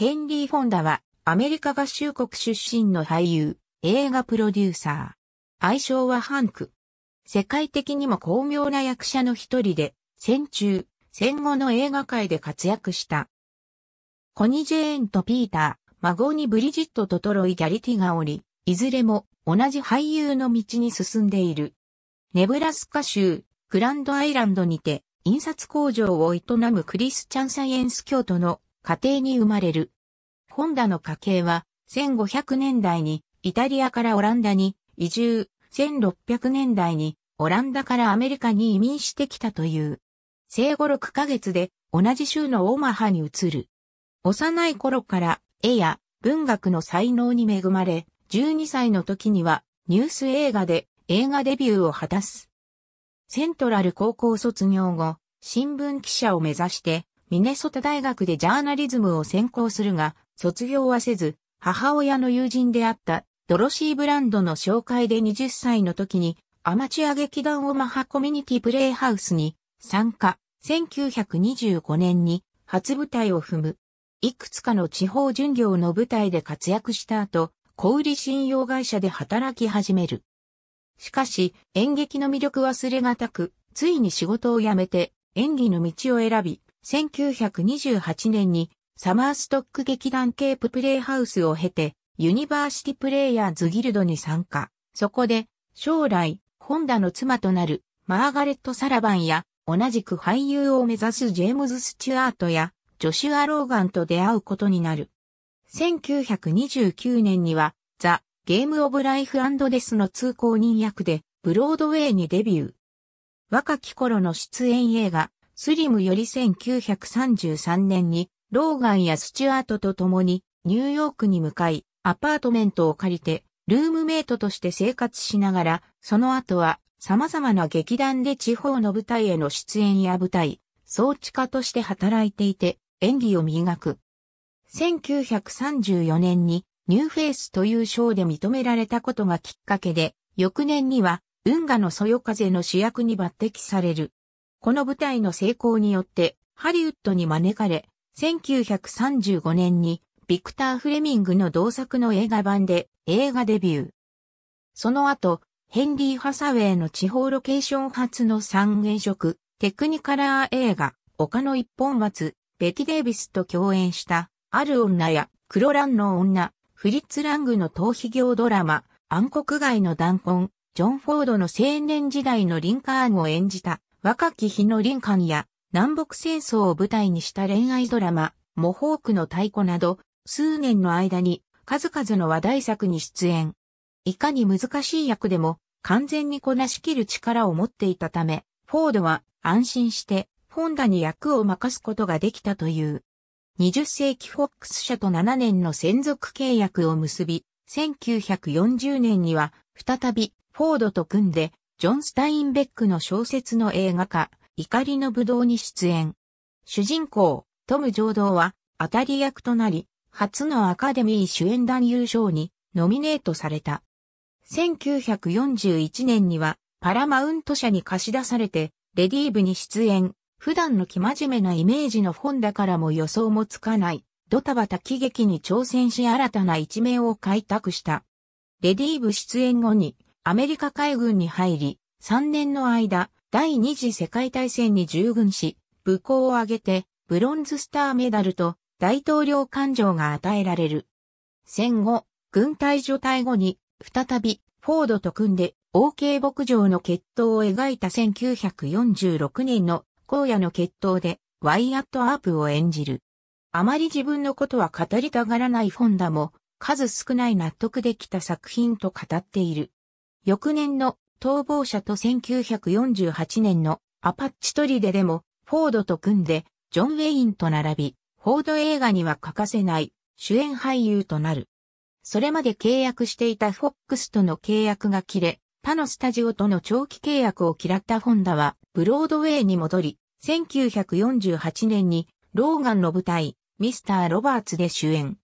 ヘンリー・フォンダは、アメリカ合衆国出身の俳優、映画プロデューサー。愛称はハンク。世界的にも巧妙な役者の一人で、戦中、戦後の映画界で活躍した。コニ・ジェーンとピーター、孫にブリジットとトロイ・ギャリティがおり、いずれも同じ俳優の道に進んでいる。ネブラスカ州、グランドアイランドにて、印刷工場を営むクリスチャンサイエンス教徒の家庭に生まれる。ホンダの家系は、1500年代にイタリアからオランダに移住、1600年代にオランダからアメリカに移民してきたという。生後6ヶ月で同じ州のオマハに移る。幼い頃から絵や文学の才能に恵まれ、12歳の時にはニュース映画で映画デビューを果たす。セントラル高校卒業後、新聞記者を目指してミネソタ大学でジャーナリズムを専攻するが、卒業はせず、母親の友人であったドロシー・ブランドの紹介で20歳の時にアマチュア劇団オマハコミュニティプレイハウスに参加、1925年に初舞台を踏む。いくつかの地方巡業の舞台で活躍した後、小売信用会社で働き始める。しかし、演劇の魅力忘れがたく、ついに仕事を辞めて演技の道を選び、1928年にサマーストック劇団ケーププレイハウスを経て、ユニバーシティプレイヤーズギルドに参加。そこで、将来、ホンダの妻となるマーガレット・サラバンや、同じく俳優を目指すジェームズ・スチュアートや、ジョシュア・ローガンと出会うことになる。1929年には、ザ・ゲーム・オブ・ライフ・デスの通行人役で、ブロードウェイにデビュー。若き頃の出演映画、スリムより1933年に、ローガンやスチュアートと共に、ニューヨークに向かい、アパートメントを借りて、ルームメイトとして生活しながら、その後は、様々な劇団で地方の舞台への出演や舞台、装置家として働いていて、演技を磨く。1934年に、ニューフェイスという賞で認められたことがきっかけで、翌年には、運河のそよ風の主役に抜擢される。この舞台の成功によって、ハリウッドに招かれ、1935年に、ビクター・フレミングの同作の映画版で映画デビュー。その後、ヘンリー・ハサウェイの地方ロケーション初の三原色、テクニカラー映画、丘の一本松、ベティ・デイビスと共演した、ある女や、黒ンの女、フリッツ・ラングの逃避行ドラマ、暗黒街の弾痕、ジョン・フォードの青年時代のリンカーンを演じた、若き日の林間や南北戦争を舞台にした恋愛ドラマ、モホークの太鼓など、数年の間に数々の話題作に出演。いかに難しい役でも完全にこなしきる力を持っていたため、フォードは安心してフォンダに役を任すことができたという。20世紀フォックス社と7年の専属契約を結び、1940年には再びフォードと組んでジョン・スタインベックの小説の映画化、怒りのぶどうに出演。主人公、トム・ジョドーは、当たり役となり、初のアカデミー主演男優賞にノミネートされた。1941年には、パラマウント社に貸し出されて、レディーブに出演。普段の生真面目なイメージの本だからも予想もつかない、ドタバタ喜劇に挑戦し新たな一面を開拓した。レディーブ出演後に、アメリカ海軍に入り、3年の間、第二次世界大戦に従軍し、武功を挙げて、ブロンズスターメダルと大統領官状が与えられる。戦後、軍隊除隊後に、再び、フォードと組んで、OK 牧場の決闘を描いた1946年の荒野の決闘で、ワイアット・アープを演じる。あまり自分のことは語りたがらないフォンダも、数少ない納得できた作品と語っている。翌年の逃亡者と1948年のアパッチトリデでもフォードと組んでジョン・ウェインと並び、フォード映画には欠かせない主演俳優となる。それまで契約していたフォックスとの契約が切れ、他のスタジオとの長期契約を嫌ったホンダは、ブロードウェイに戻り、1948年に、ローガンの舞台、ミスター・ロバーツで主演。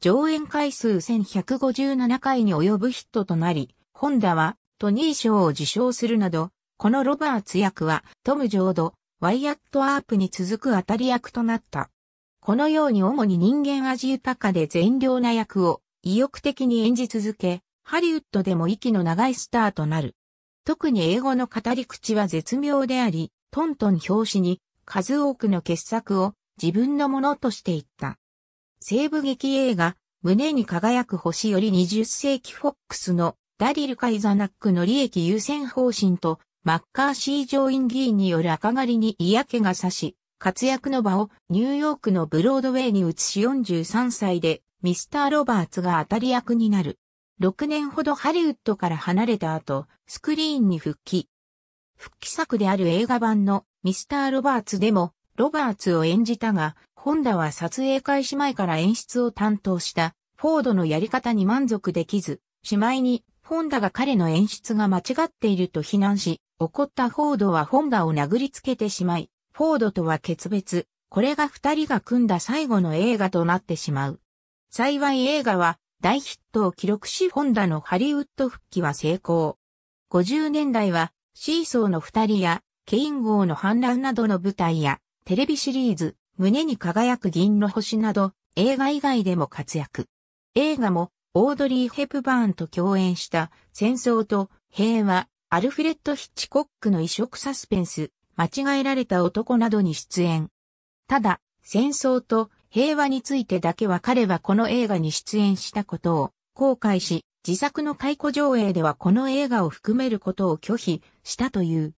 上演回数1157回に及ぶヒットとなり、ホンダはトニー賞を受賞するなど、このロバーツ役はトム・ジョード、ワイアット・アープに続く当たり役となった。このように主に人間味豊かで善良な役を意欲的に演じ続け、ハリウッドでも息の長いスターとなる。特に英語の語り口は絶妙であり、トントン表紙に数多くの傑作を自分のものとしていった。西部劇映画、胸に輝く星より20世紀フォックスのダリル・カイザナックの利益優先方針と、マッカーシー上院議員による赤狩りに嫌気がさし、活躍の場をニューヨークのブロードウェイに移し43歳で、ミスター・ロバーツが当たり役になる。6年ほどハリウッドから離れた後、スクリーンに復帰。復帰作である映画版のミスター・ロバーツでも、ロバーツを演じたが、ホンダは撮影開始前から演出を担当した、フォードのやり方に満足できず、しまいにホンダが彼の演出が間違っていると非難し、怒ったフォードはホンダを殴りつけてしまい、フォードとは決別、これが二人が組んだ最後の映画となってしまう。幸い映画は大ヒットを記録しホンダのハリウッド復帰は成功。50年代はシーソーの二人やケイン号の反乱などの舞台やテレビシリーズ胸に輝く銀の星など映画以外でも活躍。映画もオードリー・ヘプバーンと共演した戦争と平和、アルフレッド・ヒッチコックの異色サスペンス、間違えられた男などに出演。ただ、戦争と平和についてだけは彼はこの映画に出演したことを後悔し、自作の解雇上映ではこの映画を含めることを拒否したという。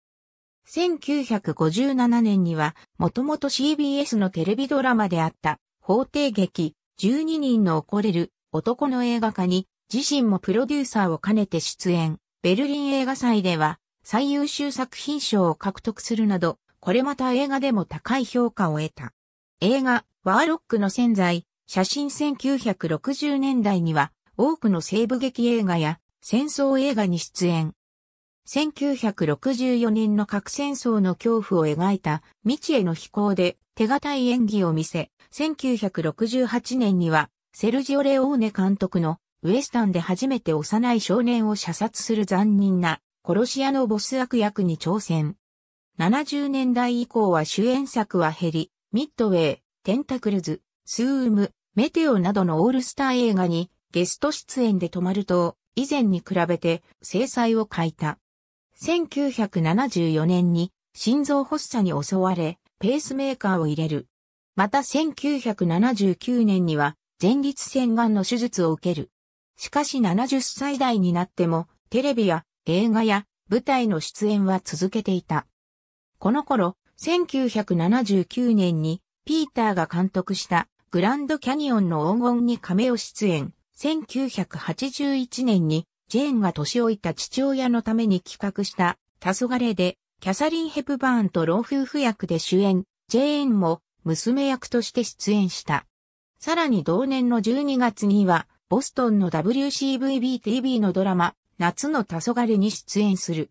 1957年には、もともと CBS のテレビドラマであった、法廷劇、12人の怒れる男の映画化に、自身もプロデューサーを兼ねて出演、ベルリン映画祭では最優秀作品賞を獲得するなど、これまた映画でも高い評価を得た。映画、ワーロックの潜在、写真1960年代には、多くの西部劇映画や戦争映画に出演。1964年の核戦争の恐怖を描いた未知への飛行で手堅い演技を見せ、1968年にはセルジオ・レオーネ監督のウエスタンで初めて幼い少年を射殺する残忍な殺し屋のボス悪役に挑戦。70年代以降は主演作は減り、ミッドウェイ、テンタクルズ、スーム、メテオなどのオールスター映画にゲスト出演で止まると、以前に比べて制裁を欠いた。1974年に心臓発作に襲われ、ペースメーカーを入れる。また1979年には前立腺がんの手術を受ける。しかし70歳代になっても、テレビや映画や舞台の出演は続けていた。この頃、1979年にピーターが監督したグランドキャニオンの黄金に亀を出演。1981年にジェーンが年老いた父親のために企画した黄昏でキャサリン・ヘプバーンと老夫婦役で主演、ジェーンも娘役として出演した。さらに同年の12月には、ボストンの WCVB-TV のドラマ、夏の黄昏に出演する。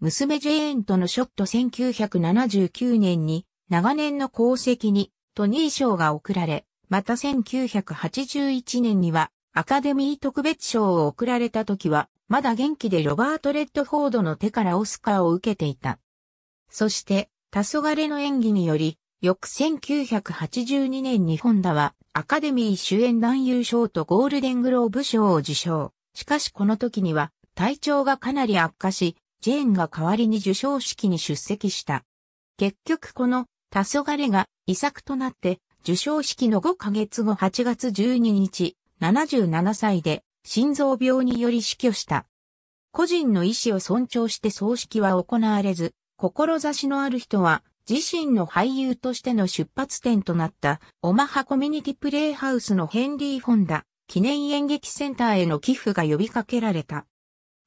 娘ジェーンとのショット1979年に、長年の功績にトニー賞が贈られ、また1981年にはアカデミー特別賞を贈られた時は、まだ元気でロバート・レッドフォードの手からオスカーを受けていた。そして、黄昏の演技により、翌1982年にホンダはアカデミー主演男優賞とゴールデングローブ賞を受賞。しかしこの時には体調がかなり悪化し、ジェーンが代わりに受賞式に出席した。結局この黄昏が遺作となって受賞式の5ヶ月後8月12日、77歳で心臓病により死去した。個人の意思を尊重して葬式は行われず、志のある人は自身の俳優としての出発点となったオマハコミュニティプレイハウスのヘンリー・フォンダ記念演劇センターへの寄付が呼びかけられた。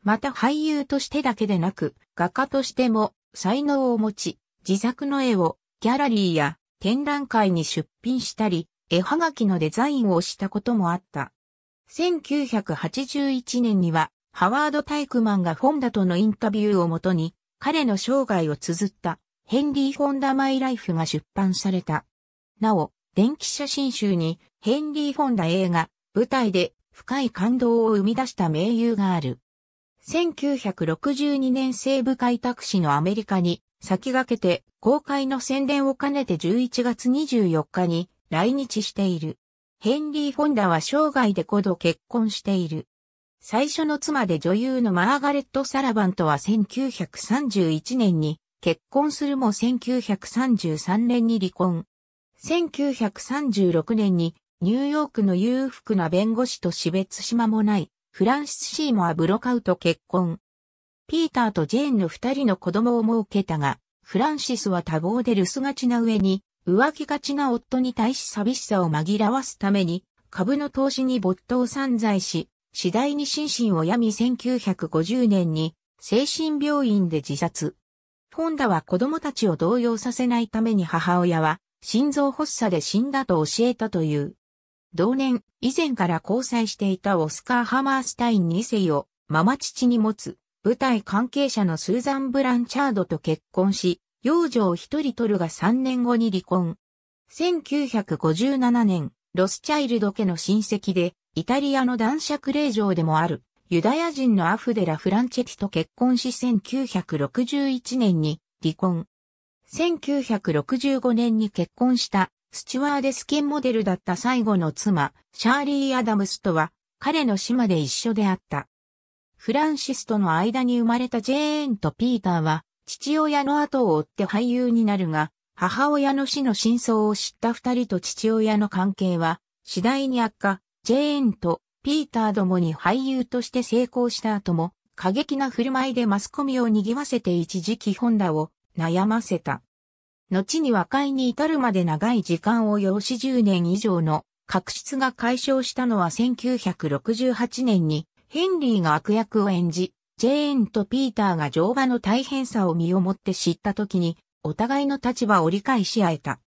また俳優としてだけでなく画家としても才能を持ち自作の絵をギャラリーや展覧会に出品したり絵はがきのデザインをしたこともあった。1981年にはハワード・タイクマンがフォンダとのインタビューをもとに彼の生涯を綴ったヘンリー・フォンダ・マイ・ライフが出版された。なお、電気写真集にヘンリー・フォンダ映画、舞台で深い感動を生み出した名優がある。1962年西部開拓市のアメリカに先駆けて公開の宣伝を兼ねて11月24日に来日している。ヘンリー・フォンダは生涯で5度結婚している。最初の妻で女優のマーガレット・サラバンとは1931年に結婚するも1933年に離婚。1936年にニューヨークの裕福な弁護士と死別し間もないフランシス・シーモア・ブロカウと結婚。ピーターとジェーンの二人の子供を設けたが、フランシスは多忙で留守がちな上に、浮気がちな夫に対し寂しさを紛らわすために、株の投資に没頭散財し、次第に心身を病み1950年に精神病院で自殺。ホンダは子供たちを動揺させないために母親は心臓発作で死んだと教えたという。同年、以前から交際していたオスカー・ハマースタイン2世をママ父に持つ舞台関係者のスーザン・ブランチャードと結婚し、幼女を一人取るが3年後に離婚。1957年、ロスチャイルド家の親戚で、イタリアの男爵令嬢でもある、ユダヤ人のアフデラ・フランチェティと結婚し1961年に離婚。1965年に結婚したスチュワーデス兼モデルだった最後の妻、シャーリー・アダムスとは彼の死まで一緒であった。フランシスとの間に生まれたジェーンとピーターは、父親の後を追って俳優になるが、母親の死の真相を知った二人と父親の関係は、次第に悪化、ジェーンとピーターどもに俳優として成功した後も、過激な振る舞いでマスコミを賑わせて一時期本田を悩ませた。後に和解に至るまで長い時間を要し10年以上の確執が解消したのは1968年にヘンリーが悪役を演じ、ジェーンとピーターが乗馬の大変さを身をもって知った時に、お互いの立場を理解し合えた。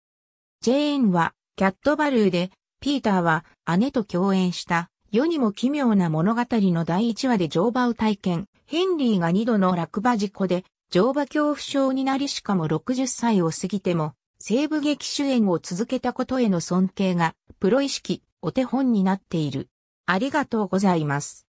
ジェーンはキャットバルーで、ピーターは姉と共演した世にも奇妙な物語の第1話で乗馬を体験、ヘンリーが2度の落馬事故で、乗馬恐怖症になりしかも60歳を過ぎても、西部劇主演を続けたことへの尊敬が、プロ意識、お手本になっている。ありがとうございます。